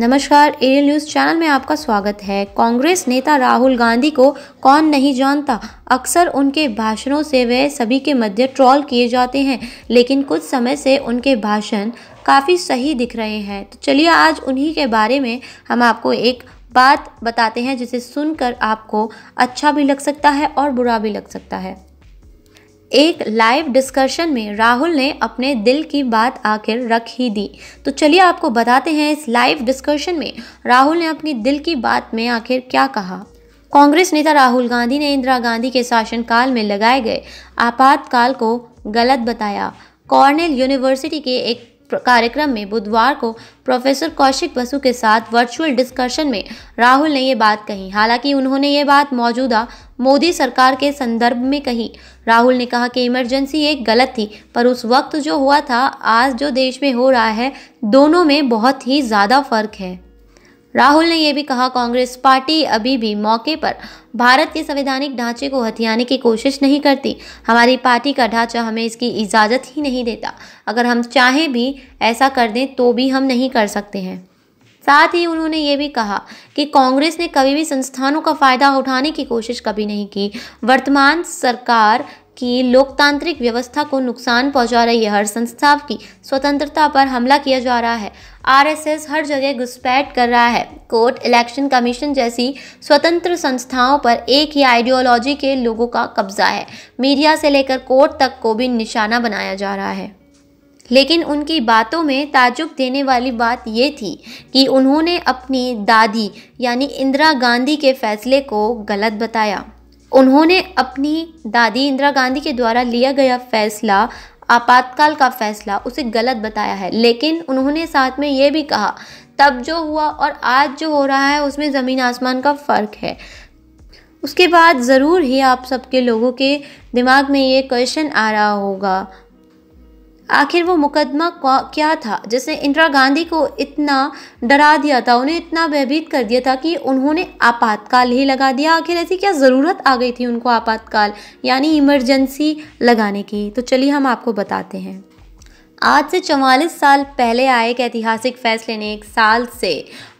नमस्कार aerial news channel में आपका स्वागत है कांग्रेस नेता राहुल गांधी को कौन नहीं जानता अक्सर उनके भाषणों से वे सभी के मध्य ट्रॉल किए जाते हैं लेकिन कुछ समय से उनके भाषण काफ़ी सही दिख रहे हैं तो चलिए आज उन्हीं के बारे में हम आपको एक बात बताते हैं जिसे सुनकर आपको अच्छा भी लग सकता है और बुरा भी लग सकता है एक लाइव डिस्कशन में राहुल ने अपने दिल की बात आखिर रख ही दी तो चलिए आपको बताते हैं इस लाइव डिस्कशन में राहुल ने अपनी दिल की बात में आखिर क्या कहा कांग्रेस नेता राहुल गांधी ने इंदिरा गांधी के शासनकाल में लगाए गए आपातकाल को गलत बताया कॉर्नेल यूनिवर्सिटी के एक कार्यक्रम में बुधवार को प्रोफेसर कौशिक बसु के साथ वर्चुअल डिस्कशन में राहुल ने ये बात कही हालांकि उन्होंने ये बात मौजूदा मोदी सरकार के संदर्भ में कही राहुल ने कहा कि इमरजेंसी एक गलत थी पर उस वक्त जो हुआ था आज जो देश में हो रहा है दोनों में बहुत ही ज़्यादा फर्क है राहुल ने यह भी कहा कांग्रेस पार्टी अभी भी मौके पर भारत के संवैधानिक ढांचे को हथियाने की कोशिश नहीं करती हमारी पार्टी का ढांचा हमें इसकी इजाज़त ही नहीं देता अगर हम चाहें भी ऐसा कर दें तो भी हम नहीं कर सकते हैं साथ ही उन्होंने ये भी कहा कि कांग्रेस ने कभी भी संस्थानों का फ़ायदा उठाने की कोशिश कभी नहीं की वर्तमान सरकार कि लोकतांत्रिक व्यवस्था को नुकसान पहुंचा रही है हर संस्था की स्वतंत्रता पर हमला किया जा रहा है आरएसएस हर जगह घुसपैठ कर रहा है कोर्ट इलेक्शन कमीशन जैसी स्वतंत्र संस्थाओं पर एक ही आइडियोलॉजी के लोगों का कब्जा है मीडिया से लेकर कोर्ट तक को भी निशाना बनाया जा रहा है लेकिन उनकी बातों में ताजुब देने वाली बात ये थी कि उन्होंने अपनी दादी यानी इंदिरा गांधी के फैसले को गलत बताया उन्होंने अपनी दादी इंदिरा गांधी के द्वारा लिया गया फैसला आपातकाल का फैसला उसे गलत बताया है लेकिन उन्होंने साथ में ये भी कहा तब जो हुआ और आज जो हो रहा है उसमें ज़मीन आसमान का फ़र्क है उसके बाद ज़रूर ही आप सबके लोगों के दिमाग में ये क्वेश्चन आ रहा होगा आखिर वो मुकदमा क्या था जिसने इंदिरा गांधी को इतना डरा दिया था उन्हें इतना भयभीत कर दिया था कि उन्होंने आपातकाल ही लगा दिया आखिर ऐसी क्या ज़रूरत आ गई थी उनको आपातकाल यानी इमरजेंसी लगाने की तो चलिए हम आपको बताते हैं आज से चौवालीस साल पहले आए एक ऐतिहासिक फैसले ने एक साल से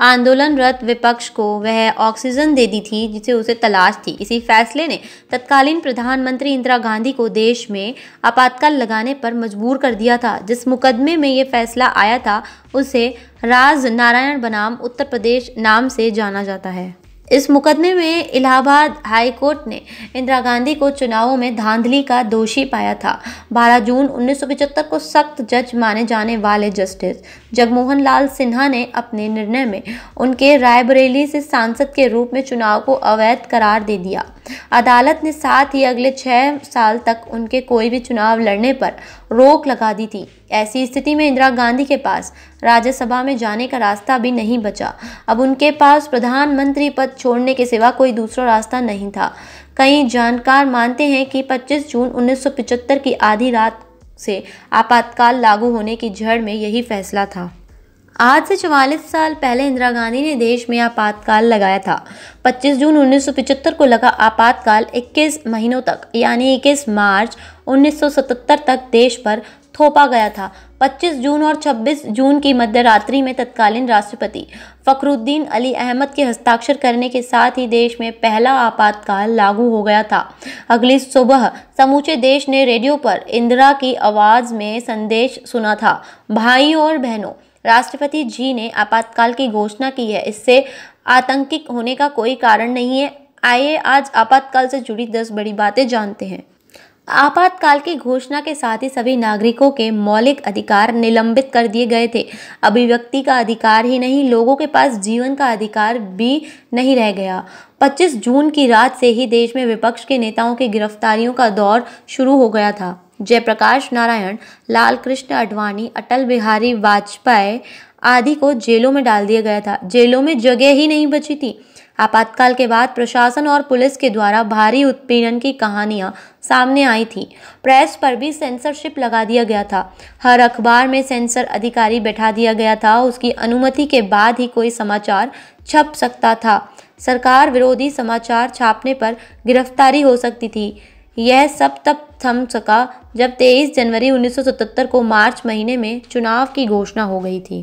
आंदोलनरत विपक्ष को वह ऑक्सीजन दे दी थी जिसे उसे तलाश थी इसी फैसले ने तत्कालीन प्रधानमंत्री इंदिरा गांधी को देश में आपातकाल लगाने पर मजबूर कर दिया था जिस मुकदमे में ये फैसला आया था उसे राज नारायण बनाम उत्तर प्रदेश नाम से जाना जाता है इस मुकदमे में इलाहाबाद हाई कोर्ट ने इंदिरा गांधी को चुनावों में धांधली का दोषी पाया था 12 जून 1975 को सख्त जज माने जाने वाले जस्टिस जगमोहन लाल सिन्हा ने अपने निर्णय में उनके रायबरेली से सांसद के रूप में चुनाव को अवैध करार दे दिया अदालत ने साथ ही अगले छः साल तक उनके कोई भी चुनाव लड़ने पर रोक लगा दी थी ऐसी स्थिति में इंदिरा गांधी के पास राज्यसभा में जाने का रास्ता भी नहीं बचा अब उनके पास प्रधानमंत्री पद छोड़ने के सिवा कोई दूसरा रास्ता नहीं था कई जानकार मानते हैं कि 25 जून 1975 की आधी रात से आपातकाल लागू होने की झड़ में यही फैसला था आज से चवालीस साल पहले इंदिरा गांधी ने देश में आपातकाल लगाया था 25 जून 1975 को लगा आपातकाल 21 महीनों तक यानी 21 मार्च 1977 तक देश पर थोपा गया था 25 जून और 26 जून की मध्यरात्रि में तत्कालीन राष्ट्रपति फखरुद्दीन अली अहमद के हस्ताक्षर करने के साथ ही देश में पहला आपातकाल लागू हो गया था अगली सुबह समूचे देश ने रेडियो पर इंदिरा की आवाज़ में संदेश सुना था भाई और बहनों राष्ट्रपति जी ने आपातकाल की घोषणा की है इससे आतंकित होने का कोई कारण नहीं है आइए आज आपातकाल से जुड़ी दस बड़ी बातें जानते हैं आपातकाल की घोषणा के साथ ही सभी नागरिकों के मौलिक अधिकार निलंबित कर दिए गए थे अभिव्यक्ति का अधिकार ही नहीं लोगों के पास जीवन का अधिकार भी नहीं रह गया 25 जून की रात से ही देश में विपक्ष के नेताओं की गिरफ्तारियों का दौर शुरू हो गया था जयप्रकाश नारायण लाल कृष्ण अडवाणी अटल बिहारी वाजपेयी आदि को जेलों में डाल दिया गया था जेलों में जगह ही नहीं बची थी आपातकाल के बाद प्रशासन और पुलिस के द्वारा भारी उत्पीड़न की कहानियां सामने आई थी प्रेस पर भी सेंसरशिप लगा दिया गया था हर अखबार में सेंसर अधिकारी बैठा दिया गया था उसकी अनुमति के बाद ही कोई समाचार छप सकता था सरकार विरोधी समाचार छापने पर गिरफ्तारी हो सकती थी यह सब तब थम सका जब 23 जनवरी 1977 को मार्च महीने में चुनाव की घोषणा हो गई थी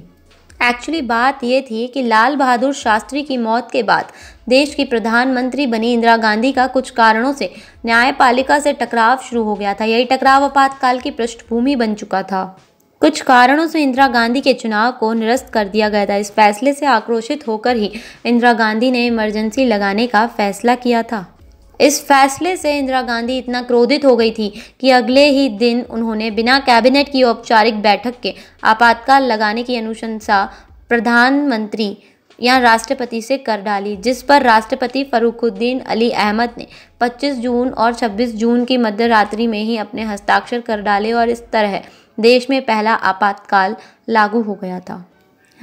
एक्चुअली बात यह थी कि लाल बहादुर शास्त्री की मौत के बाद देश की प्रधानमंत्री बनी इंदिरा गांधी का कुछ कारणों से न्यायपालिका से टकराव शुरू हो गया था यही टकराव आपातकाल की पृष्ठभूमि बन चुका था कुछ कारणों से इंदिरा गांधी के चुनाव को निरस्त कर दिया गया था इस फैसले से आक्रोशित होकर ही इंदिरा गांधी ने इमरजेंसी लगाने का फैसला किया था इस फैसले से इंदिरा गांधी इतना क्रोधित हो गई थी कि अगले ही दिन उन्होंने बिना कैबिनेट की औपचारिक बैठक के आपातकाल लगाने की अनुशंसा प्रधानमंत्री या राष्ट्रपति से कर डाली जिस पर राष्ट्रपति फरुखुद्दीन अली अहमद ने 25 जून और 26 जून की मध्यरात्रि में ही अपने हस्ताक्षर कर डाले और इस तरह देश में पहला आपातकाल लागू हो गया था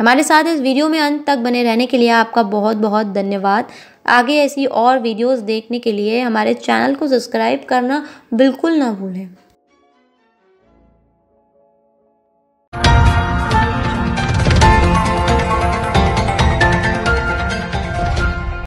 हमारे साथ इस वीडियो में अंत तक बने रहने के लिए आपका बहुत बहुत धन्यवाद आगे ऐसी और वीडियोस देखने के लिए हमारे चैनल को सब्सक्राइब करना बिल्कुल ना भूलें